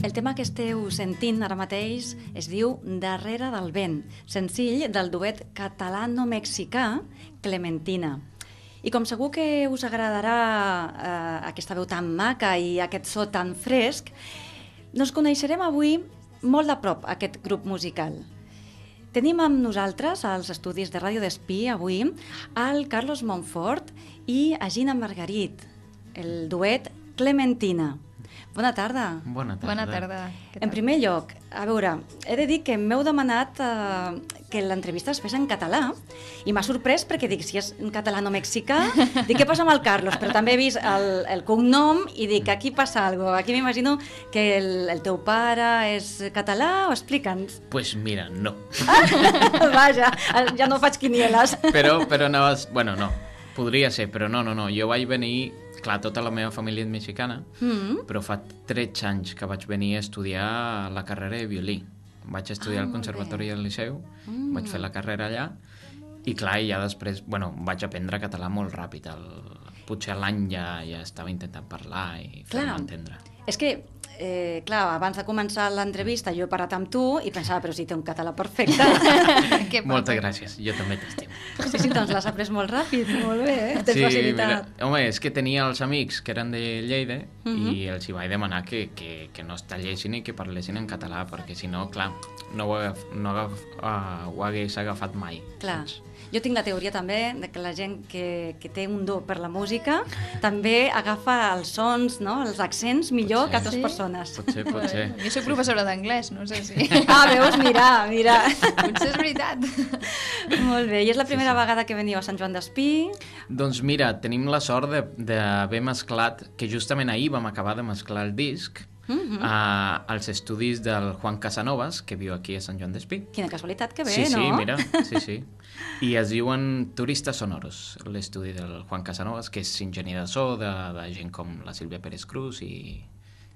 El tema que esteu sentint ara mateix es diu Darrere del vent, senzill del duet catalano-mexicà Clementina. I com segur que us agradarà eh, aquesta veu tan maca i aquest so tan fresc, doncs coneixerem avui molt de prop aquest grup musical. Tenim amb nosaltres als estudis de Ràdio Despí avui al Carlos Montfort i a Gina Margarit, el duet Clementina. Bona tarda. Bona tarda. Bona tarda. En primer lloc, a veure, he de dir que m'heu demanat eh, que l'entrevista es fes en català i m'ha sorprès perquè dic, si és en català no mexicà, dic, què passa amb el Carlos? Però també he vist el, el cognom i dic, aquí passa algo. Aquí m'imagino que el, el teu pare és català o explica'ns. Pues mira, no. Ah, vaja, eh, ja no faig quinieles. Però, però no, Bueno, no, podria ser, però no, no, no. Jo vaig venir clar, tota la meva família és mexicana, mm -hmm. però fa 13 anys que vaig venir a estudiar la carrera de violí. Vaig estudiar ah, al Conservatori del Liceu, mm. vaig fer la carrera allà, i clar, i ja després, bueno, vaig aprendre català molt ràpid. El, potser l'any ja, ja estava intentant parlar i fer-me entendre. És que eh, clar, abans de començar l'entrevista jo he parlat amb tu i pensava, però si té un català perfecte. Moltes gràcies, jo també t'estimo. Sí, sí, doncs l'has après molt ràpid, molt bé, eh? Tens sí, facilitat. Mira, home, és que tenia els amics que eren de Lleida uh -huh. i els hi vaig demanar que, que, que no es tallessin i que parlessin en català, perquè si no, clar, no ho, agaf, no agaf, uh, ho hagués agafat mai. Clar. Doncs. Jo tinc la teoria també de que la gent que, que té un do per la música també agafa els sons, no? els accents millor que altres sí? persones. Potser, potser. Jo soc professora d'anglès, no sé si... Ah, veus? Mira, mira. Potser és veritat. Molt bé. I és la primera sí, sí. vegada que veniu a Sant Joan d'Espí? Doncs mira, tenim la sort d'haver mesclat, que justament ahir vam acabar de mesclar el disc, uh mm-hmm. -huh. a, als estudis del Juan Casanovas, que viu aquí a Sant Joan d'Espí. Quina casualitat, que bé, sí, no? Sí, sí, mira, sí, sí. I es diuen Turistes Sonoros, l'estudi del Juan Casanovas, que és enginyer de so de, de gent com la Sílvia Pérez Cruz i,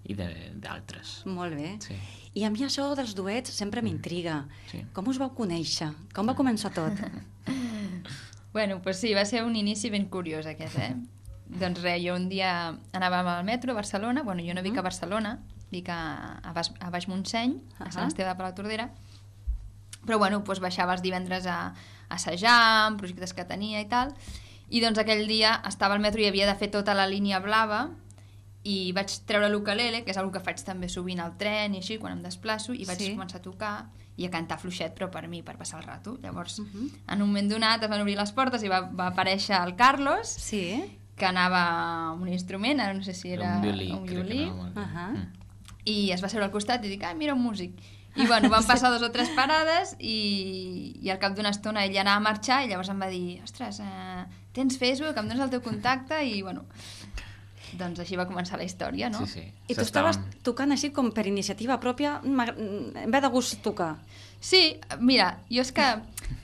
i d'altres. Molt bé. Sí. I a mi això dels duets sempre mm. m'intriga. Mm. Sí. Com us vau conèixer? Com va començar tot? bueno, pues sí, va ser un inici ben curiós aquest, eh? Doncs res, jo un dia anàvem al metro a Barcelona, bueno, jo no vic a mm. Barcelona, vic a, a, Baix, a Baix Montseny, uh -huh. a Sant Esteve de Palau Tordera, però bueno, doncs baixava els divendres a, a assajar, amb projectes que tenia i tal, i doncs aquell dia estava al metro i havia de fer tota la línia blava, i vaig treure l'ukelele, que és el que faig també sovint al tren i així, quan em desplaço, i vaig sí. començar a tocar i a cantar fluixet, però per mi, per passar el rato. Llavors, uh mhm. -huh. en un moment donat es van obrir les portes i va, va aparèixer el Carlos, sí que anava amb un instrument, ara no sé si era, un violí, un violí. Uh -huh. Mm. i es va seure al costat i dic, ah, mira, un músic. I bueno, van passar dues o tres parades i, i al cap d'una estona ella anava a marxar i llavors em va dir, ostres, eh, tens Facebook, em dones el teu contacte i bueno, doncs així va començar la història, no? Sí, sí. I tu estaves tocant així com per iniciativa pròpia, em va de gust tocar. Sí, mira, jo és que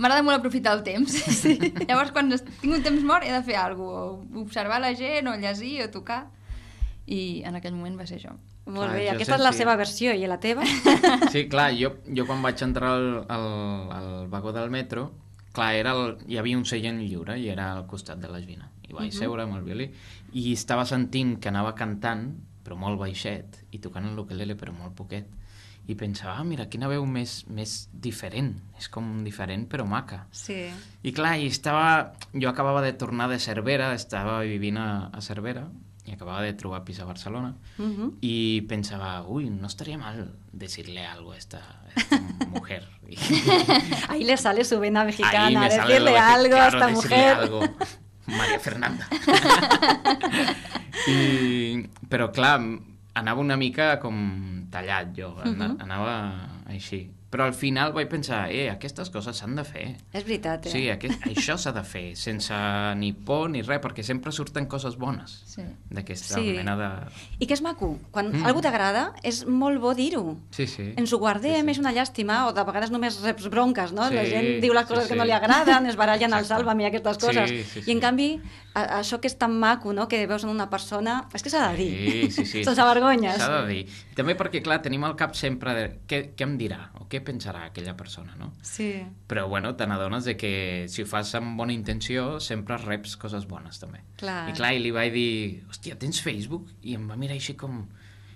M'agrada molt aprofitar el temps. Sí. Llavors, quan tinc un temps mort, he de fer alguna cosa, observar la gent, o llegir, o tocar. I en aquell moment va ser això. Molt clar, bé, aquesta és la si... seva versió, i la teva? Sí, clar, jo, jo quan vaig entrar al, al, al vagó del metro, clar, era el, hi havia un seient lliure i era al costat de la Gina. I vaig uh mhm. -huh. seure amb el violí i estava sentint que anava cantant, però molt baixet, i tocant el ukelele, però molt poquet. Y pensaba... ah, mira, quina veu mes diferente es como com diferente, pero maca. Sí. Y claro, estaba... Yo acababa de tornar de Cervera, Estaba viviendo a, Cervera, Y acababa de trobar pis a Barcelona, Y pensaba... Uy, no estaría mal decirle algo a esta, mujer. Ahí le sale su vena mexicana, decirle algo a esta mujer. Algo. María Fernanda. Pero claro... anava una mica com tallat jo, uh mhm. -huh. anava així. Però al final vaig pensar, eh, aquestes coses s'han de fer. És veritat, eh? Sí, aquest, això s'ha de fer, sense ni por ni res, perquè sempre surten coses bones sí. d'aquesta sí. mena de... I que és maco, quan mm. algú t'agrada, és molt bo dir-ho. Sí, sí. Ens ho guardem, sí, sí. és una llàstima, o de vegades només reps bronques, no? Sí, la gent diu les coses sí, sí. que no li agraden, es barallen al salva i aquestes coses. Sí, sí, sí. I en canvi, a, això que és tan maco, no?, que veus en una persona, és que s'ha de dir. Sí, sí, sí. Sense S'ha de dir. També perquè, clar, tenim al cap sempre de què, què em dirà, o què pensarà aquella persona, no? Sí. Però, bueno, te n'adones que si ho fas amb bona intenció sempre reps coses bones, també. Clar. I clar, i li vaig dir, hòstia, tens Facebook? I em va mirar així com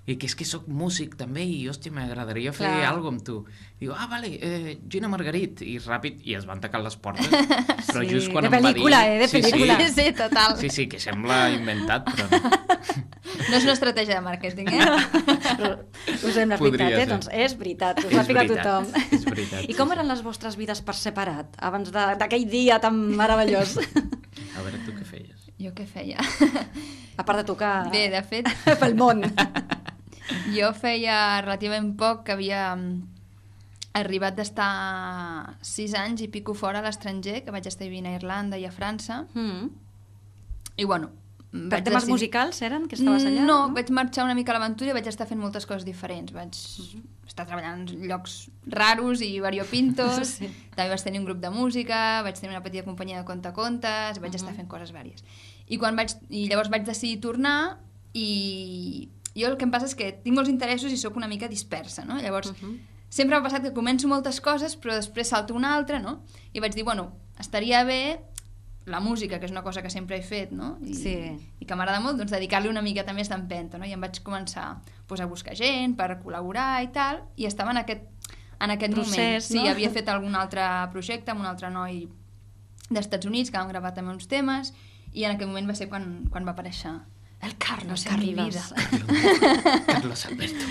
i que és que sóc músic també i hòstia, m'agradaria fer Clar. alguna amb tu. Diu, ah, vale, eh, Gina Margarit. I ràpid, i es van tacar les portes. Però sí, just quan de pel·lícula, va dir... eh, de pel·lícula. Sí, sí, sí, total. Sí, sí, que sembla inventat, però no. No és una estratègia de màrqueting, eh? us hem explicat, eh? Ser. Doncs és veritat, us l'ha ficat tothom. És veritat. I com eren les vostres vides per separat, abans d'aquell dia tan meravellós? A veure, tu què feies? Jo què feia? A part de tocar... Bé, de fet... pel món. Jo feia relativament poc que havia mm, arribat d'estar sis anys i pico fora a l'estranger, que vaig estar vivint a Irlanda i a França. Mm. I bueno... Per temes decidir... musicals eren que estaves allà? No, no, vaig marxar una mica a l'aventura i vaig estar fent moltes coses diferents. Vaig mm -hmm. estar treballant en llocs raros i variopintos, sí. també vaig tenir un grup de música, vaig tenir una petita companyia de contacontes, vaig mm -hmm. estar fent coses vàries. I, quan vaig, I llavors vaig decidir tornar i jo el que em passa és que tinc molts interessos i sóc una mica dispersa, no? Llavors, uh mhm. -huh. sempre m'ha passat que començo moltes coses, però després salto una altra, no? I vaig dir, bueno, estaria bé la música, que és una cosa que sempre he fet, no? I, sí. i que m'agrada molt, doncs, dedicar-li una miqueta més d'empenta, no? I em vaig començar pues, a buscar gent per col·laborar i tal, i estava en aquest, en aquest Procés, moment. Sí, no? havia fet algun altre projecte amb un altre noi d'Estats Units, que vam gravar també uns temes, i en aquell moment va ser quan, quan va aparèixer el Carlos, en mi vida. Carlos, Carlos Alberto.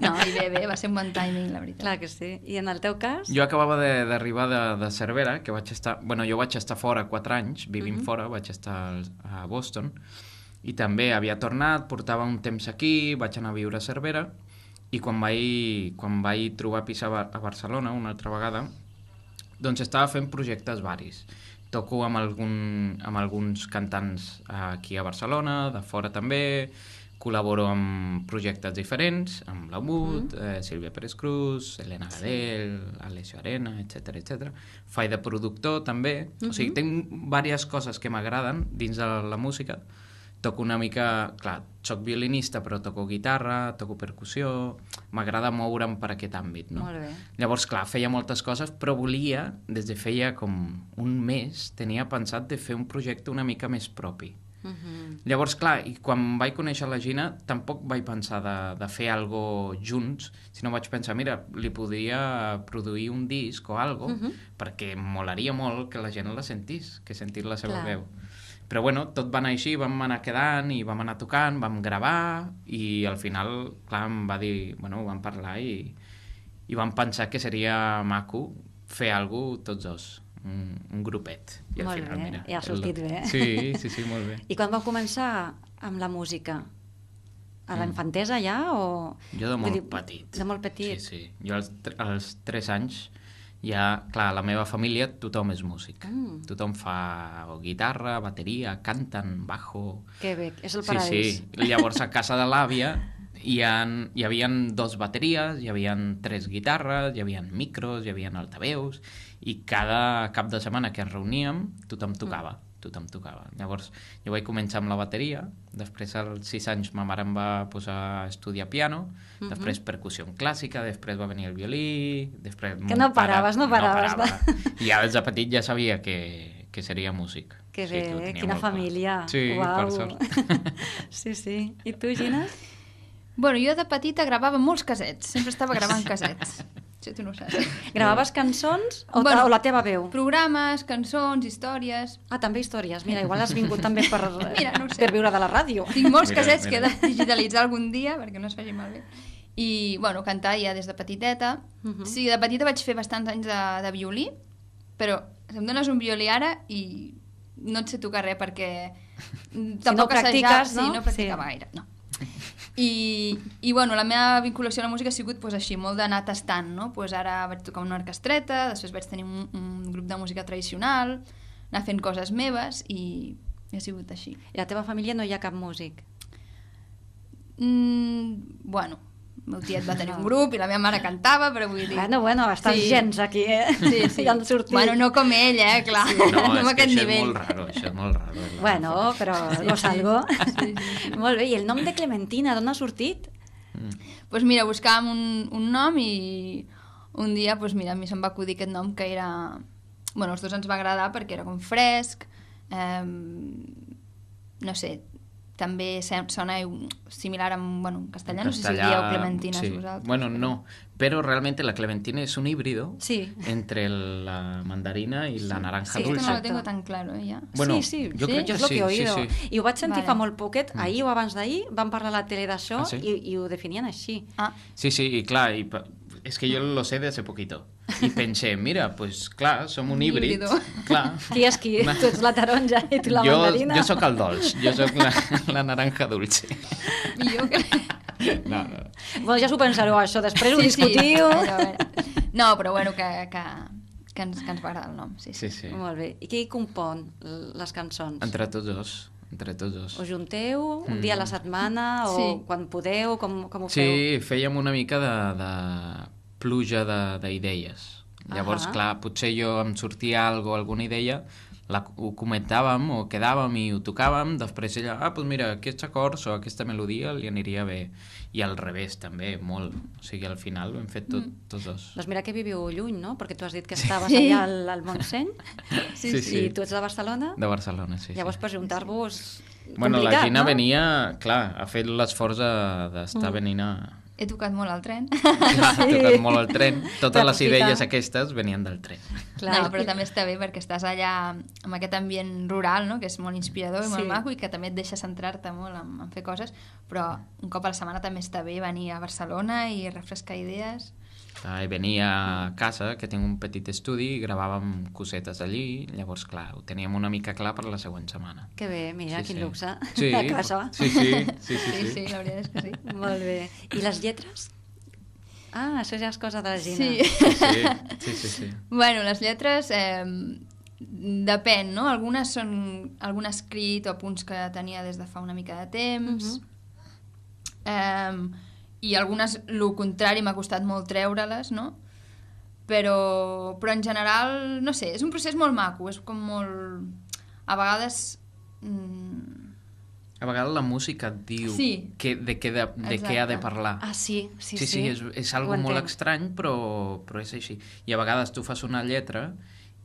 No, i bé, bé, va ser un bon timing, la veritat. Clar que sí. I en el teu cas? Jo acabava d'arribar de, de, de Cervera, que vaig estar... bueno, jo vaig estar fora 4 anys, vivint mm -hmm. fora, vaig estar a Boston, i també havia tornat, portava un temps aquí, vaig anar a viure a Cervera, i quan vaig, quan vaig trobar pis a, a Barcelona una altra vegada, doncs estava fent projectes varis toco amb, algun, amb alguns cantants aquí a Barcelona, de fora també, col·laboro amb projectes diferents, amb Mood, mm. eh, Sílvia Pérez Cruz, Elena Gadel, sí. Alessio Arena, etc etc. Faig de productor també, mm -hmm. o sigui, mm-hmm. tinc diverses coses que m'agraden dins de la música, toco una mica... Clar, soc violinista, però toco guitarra, toco percussió... M'agrada moure'm per aquest àmbit, no? Molt bé. Llavors, clar, feia moltes coses, però volia, des de feia com un mes, tenia pensat de fer un projecte una mica més propi. Uh mhm. -huh. Llavors, clar, i quan vaig conèixer la Gina, tampoc vaig pensar de, de fer algo junts, sinó vaig pensar, mira, li podria produir un disc o algo, uh mhm. -huh. perquè molaria molt que la gent la sentís, que sentir la seva clar. veu. Però bueno, tot va anar així, vam anar quedant i vam anar tocant, vam gravar i al final, clar, em va dir... Bueno, vam parlar i, i vam pensar que seria maco fer alguna tots dos un, un grupet. I molt al final, bé, mira, ja ha sortit el... bé. Sí, sí, sí, molt bé. I quan vau començar amb la música? A mm. la infantesa ja o...? Jo de molt dir, petit. De molt petit. Sí, sí. Jo als, als 3 anys ja, clar, la meva família tothom és músic. Mm. Tothom fa guitarra, bateria, canten, bajo... Que bé, és el paradís. Sí, sí. Llavors, a casa de l'àvia hi, hi havia dos bateries, hi havia tres guitarres, hi havia micros, hi havia altaveus, i cada cap de setmana que ens reuníem tothom tocava. Mm tothom tocava. Llavors, jo vaig començar amb la bateria, després als 6 anys ma mare em va posar a estudiar piano, uh mhm. -huh. després percussió clàssica, després va venir el violí, després... Que no paraves, no paraves. No parava. De... I ja des de petit ja sabia que, que seria músic. Que bé, que quina família. Clar. Sí, Uau. per sort. sí, sí. I tu, Gina? Bueno, jo de petita gravava molts casets, sempre estava gravant casets. Sí, tu no ho saps. Gravaves cançons o, bueno, o la teva veu? Programes, cançons, històries... Ah, també històries. Mira, igual has vingut també per, mira, no per viure de la ràdio. Tinc molts mira, casets mira. que he de digitalitzar algun dia perquè no es faci malbé. I, bueno, cantar ja des de petiteta. Uh mhm. -huh. Sí, de petita vaig fer bastants anys de, de violí, però em dones un violí ara i no et sé tocar res perquè... Si tampoc no practiques, assajar, no? Sí, no practica sí. gaire, no. I, i bueno, la meva vinculació a la música ha sigut pues, així, molt d'anar tastant. No? Pues ara vaig tocar una orquestreta, després vaig tenir un, un grup de música tradicional, anar fent coses meves i, i ha sigut així. I a la teva família no hi ha cap músic? Mm, bueno, meu tiet va tenir un grup i la meva mare cantava, però vull dir... Bueno, bueno, bastants sí. gens aquí, eh? Sí, sí. Ja han sortit. Bueno, no com ell, eh, clar. Sí. No, no és que això nivell. és molt raro, això és molt raro. Clar. Bueno, però sí, lo salgo. Sí, sí, sí. Molt bé, i el nom de Clementina, d'on ha sortit? Doncs mm. pues mira, buscàvem un, un nom i un dia, pues mira, a mi se'm va acudir aquest nom que era... Bueno, els dos ens va agradar perquè era com fresc, eh, no sé, també sona similar a bueno, castellano, castellà, no sé si us dieu clementinas sí. vosaltres. Bueno, no, pero realmente la clementina és un híbrido sí. entre la mandarina i sí. la naranja sí, dulce. Sí, no lo tengo tan claro, eh, ja. Bueno, sí, sí, jo sí? crec que és sí, que he oído. sí, sí. I ho vaig sentir vale. fa molt poquet, mm. ahir o abans d'ahir, van parlar a la tele d'això ah, sí? i, i ho definien així. Ah. Sí, sí, i clar, i es que yo lo sé de hace poquito. Y pensé, mira, pues clar, som un híbrid. Híbrido. Clar. Qui és qui? Tu ets la taronja i tu la jo, mandarina. Jo sóc el dolç, jo sóc la, la naranja dulce. I jo No, no. Bueno, ja s'ho pensareu, això. Després sí, ho discutiu. Sí. sí. No, però bueno, que, que, que ens, que ens va agradar el nom. Sí, sí. sí, Molt bé. I qui compon les cançons? Entre tots dos entre tots dos. Us junteu un mm. dia a la mm. setmana o sí. quan podeu, com, com ho sí, feu? Sí, fèiem una mica de, de pluja d'idees. Llavors, Aha. clar, potser jo em sortia algo, alguna idea, la, ho comentàvem o quedàvem i ho tocàvem, després ella, ah, doncs mira, aquests acords o aquesta melodia li aniria bé. I al revés, també, molt. O sigui, al final ho hem fet tot, mm. tots dos. Doncs mira que viviu lluny, no? Perquè tu has dit que estaves sí. allà al, al Montseny. Sí, sí, sí. I tu ets de Barcelona? De Barcelona, sí. Llavors, sí. per juntar-vos... Bueno, la Gina no? venia, clar, ha fet l'esforç d'estar de, mm. venint a, he tocat molt el tren. sí. he tocat molt el tren. Totes les idees aquestes venien del tren. Clar, no, però també està bé perquè estàs allà amb aquest ambient rural, no? que és molt inspirador i sí. molt maco i que també et deixa centrar-te molt en, en fer coses, però un cop a la setmana també està bé venir a Barcelona i refrescar idees. I venia a casa, que tinc un petit estudi, i gravàvem cosetes allí, llavors, clar, ho teníem una mica clar per la següent setmana. Que bé, mira, sí, quin sí. luxe, sí, a casa. Sí, sí, sí, sí. Sí, sí, sí la veritat és que sí. Molt bé. I les lletres? Ah, això ja és cosa de la Gina. Sí, sí, sí. sí, sí. bueno, les lletres... Eh, depèn, no? Algunes són algun escrit o punts que tenia des de fa una mica de temps. Uh mhm. -huh. eh, i algunes, el contrari, m'ha costat molt treure-les, no? Però, però en general, no sé, és un procés molt maco, és com molt... A vegades... Mm... A vegades la música et diu sí. que, de, què de, de què ha de parlar. Ah, sí, sí, sí. Sí, sí, és, és algo molt estrany, però, però és així. I a vegades tu fas una lletra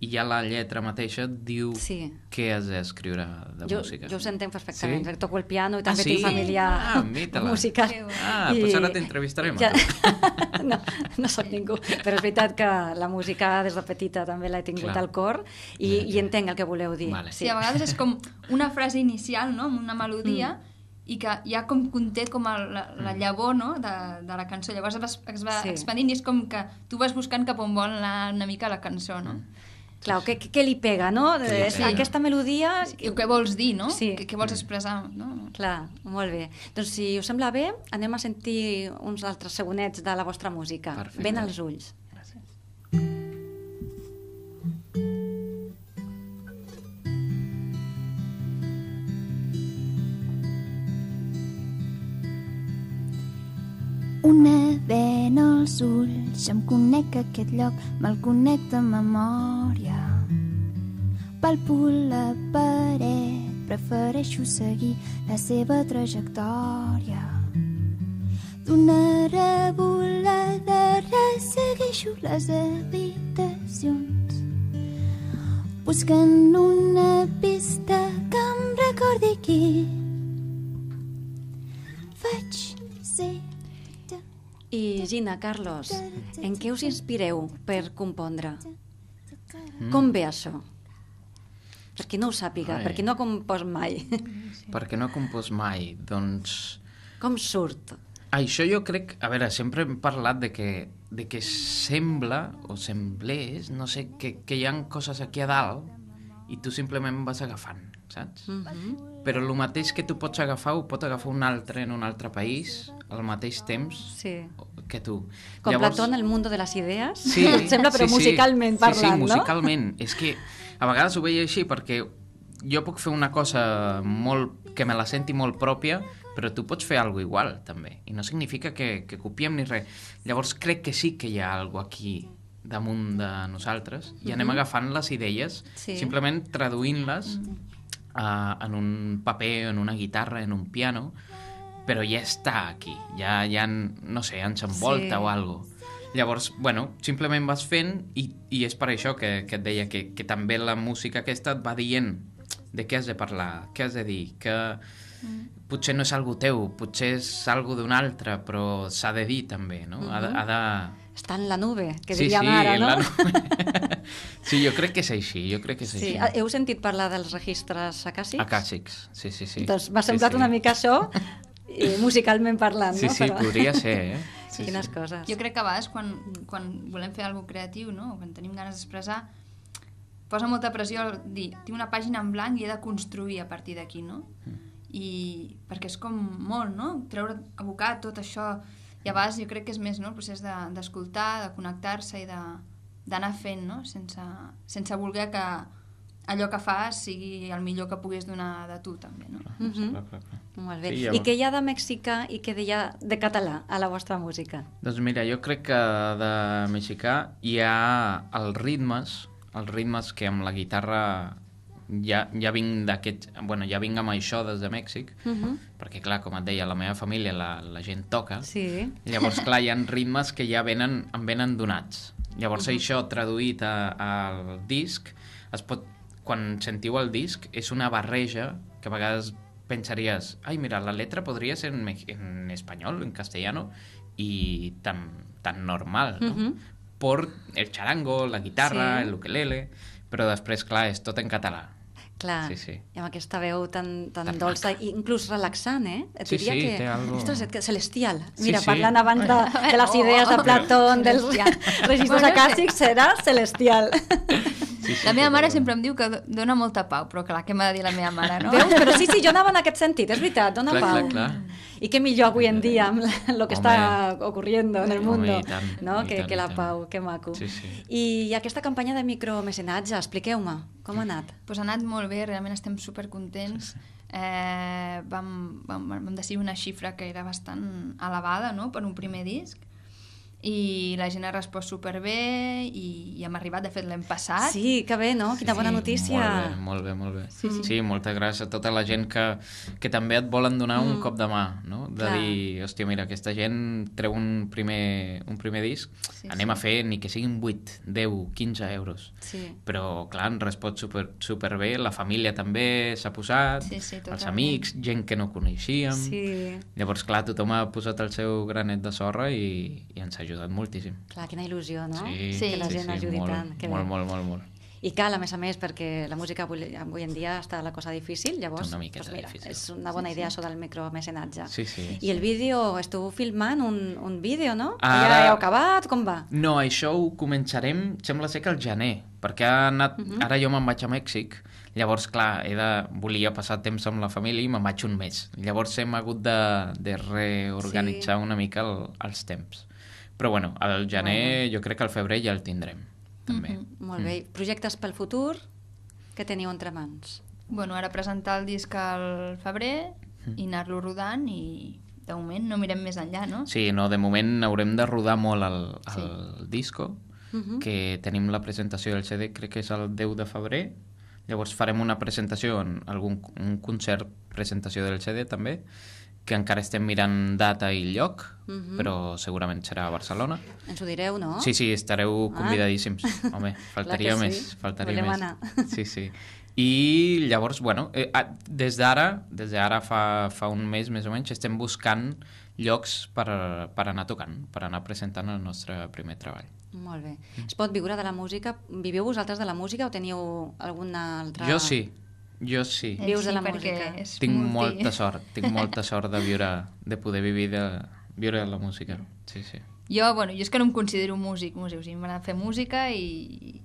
i ja la lletra mateixa diu sí. què has escriure de jo, música. Jo ho entenc perfectament, sí? toco el piano i ah, també ah, sí? tinc família ah, musical. Ah, ah I... potser ara t'entrevistarem. Ja... no, no sóc ningú, però és veritat que la música des de petita també l'he tingut Clar. al cor i, i entenc el que voleu dir. Vale. Sí. sí, a vegades és com una frase inicial, no?, amb una melodia... Mm i que ja com conté com el, la, la mm. llavor no? de, de la cançó. Llavors es va, es va sí. expandint i és com que tu vas buscant cap on vol anar una mica la cançó, no? Mm. Clar, què, què li pega, no? Sí, sí. Eh, aquesta melodia... Sí. què vols dir, no? Sí. Què, què vols expressar, no? Clar, molt bé. Doncs si us sembla bé, anem a sentir uns altres segonets de la vostra música. Perfecte. Ben als ulls. els ulls, em conec aquest lloc, me'l conec de memòria. Palpo la paret, prefereixo seguir la seva trajectòria. D'una revolada ressegueixo les habitacions, buscant una pista que em recordi qui Gina, Carlos, en què us inspireu per compondre? Mm. Com ve això? Perquè no ho sàpiga, Ai. perquè no ha compost mai. Per Perquè no ha compost mai, doncs... Com surt? Això jo crec... A veure, sempre hem parlat de que, de que sembla, o semblés, no sé, que, que hi han coses aquí a dalt i tu simplement vas agafant, saps? Mm -hmm. Però el mateix que tu pots agafar ho pot agafar un altre en un altre país al mateix temps sí. o, que tu. Com Llavors... Platón, el mundo de les idees, sí, em sembla, però sí, musicalment sí, parlant, sí, sí, musicalment. No? És que a vegades ho veia així perquè jo puc fer una cosa molt, que me la senti molt pròpia, però tu pots fer alguna igual, també. I no significa que, que copiem ni res. Llavors crec que sí que hi ha alguna aquí damunt de nosaltres i anem mm -hmm. agafant les idees, sí. simplement traduint-les mm -hmm. uh, en un paper, en una guitarra, en un piano, mm però ja està aquí, ja, ja no sé, ens envolta sí. o alguna cosa. Llavors, bueno, simplement vas fent i, i és per això que, que et deia que, que també la música aquesta et va dient de què has de parlar, què has de dir, que mm. potser no és algo teu, potser és algo d'un altre, però s'ha de dir també, no? Mm -hmm. ha, de, mm-hmm. ha de... Està en la nube, que sí, diríem sí, ara, no? La... sí, jo crec que és així, jo crec que és sí. així. Ah, heu sentit parlar dels registres acàssics? Acàssics, sí, sí, sí. Doncs m'ha semblat sí, sí. una mica això, musicalment parlant, sí, no? Sí, sí, Però... podria ser, eh? Sí, Quines sí. coses. Jo crec que a vegades quan, quan volem fer alguna creatiu, no? O quan tenim ganes d'expressar, posa molta pressió a dir, tinc una pàgina en blanc i he de construir a partir d'aquí, no? Mm. I perquè és com molt, no? Treure, abocar tot això i a vegades jo crec que és més no? el procés d'escoltar, de, de connectar-se i d'anar fent, no? sense, sense voler que allò que fas sigui el millor que puguis donar de tu també, no? Clar, ah, mm -hmm. clar, clar, clar. Molt bé. Sí, I què hi ha de mexicà i què hi ha de català a la vostra música? Doncs mira, jo crec que de mexicà hi ha els ritmes, els ritmes que amb la guitarra ja, ja vinc d'aquest... Bueno, ja vinc amb això des de Mèxic, uh mhm. -huh. perquè, clar, com et deia, la meva família, la, la gent toca. Sí. Llavors, clar, hi ha ritmes que ja venen, em venen donats. Llavors, uh mhm. -huh. això traduït a, al disc es pot quan sentiu el disc, és una barreja que a vegades pensaries, ai, mira, la letra podria ser en, en espanyol, en castellano, i tan, tan normal, no? Uh -huh. Por el charango, la guitarra, sí. el ukelele, però després, clar, és tot en català. Clar, sí, sí. i amb aquesta veu tan, tan, tan dolça maca. i inclús relaxant, eh? Et sí, diria sí, que... Té algo... Ostres, que celestial. Mira, sí, sí. parlant abans de, de les idees de Platón, dels registres acàssics, serà celestial. sí, La meva mare sempre em diu que dona molta pau, però clar, què m'ha de dir la meva mare, no? Veus? Però sí, sí, jo anava en aquest sentit, és veritat, dona clar, pau. Clar, clar. I què millor avui en dia amb el que està ocurriendo en el món, no? Tant, que, que la pau, que maco. Sí, sí. I aquesta campanya de micromecenatge, expliqueu-me, com ha anat? Doncs pues ha anat molt bé, realment estem supercontents. Sí, sí. Eh, vam, vam, vam decidir una xifra que era bastant elevada no? per un primer disc i la gent ha respost superbé i, i hem arribat, de fet l'hem passat. Sí, que bé, no? Quina sí, bona notícia. Molt bé, molt bé, molt bé. Sí, sí. sí, molta gràcies a tota la gent que, que també et volen donar mm. un cop de mà, no? De Clar. dir, hòstia, mira, aquesta gent treu un primer, un primer disc, sí, anem sí. a fer ni que siguin 8, 10, 15 euros. Sí. Però, clar, ens respost super, superbé, la família també s'ha posat, sí, sí, els amics, gent que no coneixíem. Sí. Llavors, clar, tothom ha posat el seu granet de sorra i, i ens ha ajudat moltíssim. Clar, quina il·lusió, no? Sí, sí. que la gent sí, sí, ajudi molt, tant. Que molt, molt, molt, molt, I cal, a més a més, perquè la música avui, avui en dia està la cosa difícil, llavors una doncs mira, difícil. és una bona sí, idea sí. del el micromecenatge. Sí, sí. I el vídeo, esteu filmant un, un vídeo, no? Ara... Ah. Ja heu acabat? Com va? No, això ho començarem, sembla ser que al gener, perquè ha anat... Uh mhm. -huh. ara jo me'n vaig a Mèxic, llavors, clar, he de... volia passar temps amb la família i me'n vaig un mes. Llavors hem hagut de, de reorganitzar sí. una mica el, els temps. Però bueno, al gener, bueno. jo crec que al febrer ja el tindrem. També. Mm -hmm. Molt bé. Mm. Projectes pel futur que teniu entre mans? Bueno, ara presentar el disc al febrer mm. i anar-lo rodant i de moment no mirem més enllà, no? Sí, no, de moment haurem de rodar molt el, el sí. disco, uh mhm. -huh. que tenim la presentació del CD, crec que és el 10 de febrer, llavors farem una presentació, en algun, un concert presentació del CD també, que encara estem mirant data i lloc, uh mhm. -huh. però segurament serà a Barcelona. Ens ho direu, no? Sí, sí, estareu ah. convidadíssims. Ah. Home, faltaria sí. més. Faltaria Volem més. anar. Sí, sí. I llavors, bueno, eh, ah, des d'ara, des d'ara fa, fa un mes més o menys, estem buscant llocs per, per anar tocant, per anar presentant el nostre primer treball. Molt bé. Mm. Es pot viure de la música? Viviu vosaltres de la música o teniu alguna altra... Jo sí, jo sí. Vius de la música. Tinc molta sort, tinc molta sort de viure, de poder vivir de viure la música. Sí, sí. Jo, bueno, jo és que no em considero músic, músic, o sigui, m'agrada fer música i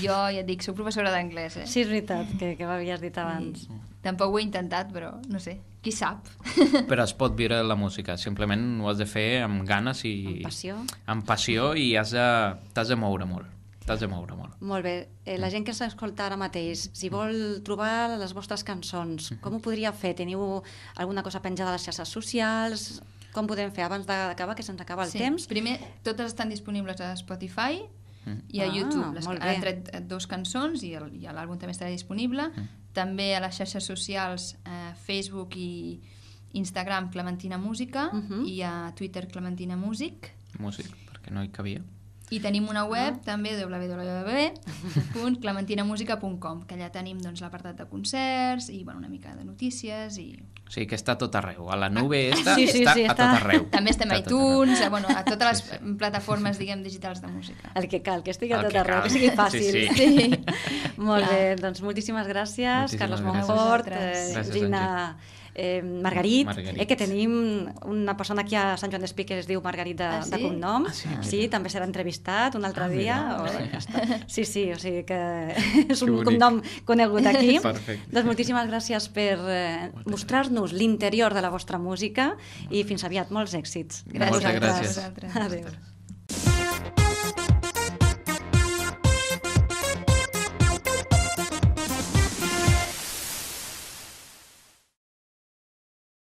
jo, ja et dic, sóc professora d'anglès, eh? Sí, és veritat, que, que m'havies dit abans. I... Tampoc ho he intentat, però no sé, qui sap. Però es pot viure la música, simplement ho has de fer amb ganes i... Amb passió. Amb passió i has de, de moure molt. T'has de moure molt. Molt bé. Eh, la mm. gent que s'escolta ara mateix, si mm. vol trobar les vostres cançons, mm-hmm. com ho podria fer? Teniu alguna cosa penjada a les xarxes socials? Com podem fer abans d'acabar, que se'ns acaba el sí. temps? Primer, totes estan disponibles a Spotify mm. i a ah, YouTube. Les, han tret eh, dos cançons i l'àlbum també estarà disponible. Mm. També a les xarxes socials, eh, Facebook i Instagram, Clementina Música, uh mm-hmm. -huh. i a Twitter, Clementina Music. Músic, perquè no hi cabia. I tenim una web, no? també, www.clementinamusica.com, que allà tenim doncs, l'apartat de concerts i bueno, una mica de notícies. I... O sigui que està a tot arreu. A la nube ah. esta, sí, sí, està, sí, està a tot arreu. També estem a iTunes, a, bueno, a totes les sí, sí. plataformes, diguem, digitals de música. El que cal, que estigui a tot arreu, que sigui fàcil. Sí, sí. sí. Molt Clar. bé, doncs moltíssimes gràcies, moltíssimes Carles Montfort, eh, Gina... Angie eh, Margarit, Margarit. Eh, que tenim una persona aquí a Sant Joan d'Espí que es diu Margarit de, ah, sí? de cognom. Ah, sí, sí, també serà entrevistat un altre ah, dia. Mira. O... Sí, sí, o sigui que és un cognom conegut aquí. Perfecte. Doncs moltíssimes gràcies per eh, mostrar-nos l'interior de la vostra música i fins aviat, molts èxits. Gràcies. Moltes gràcies. Adéu.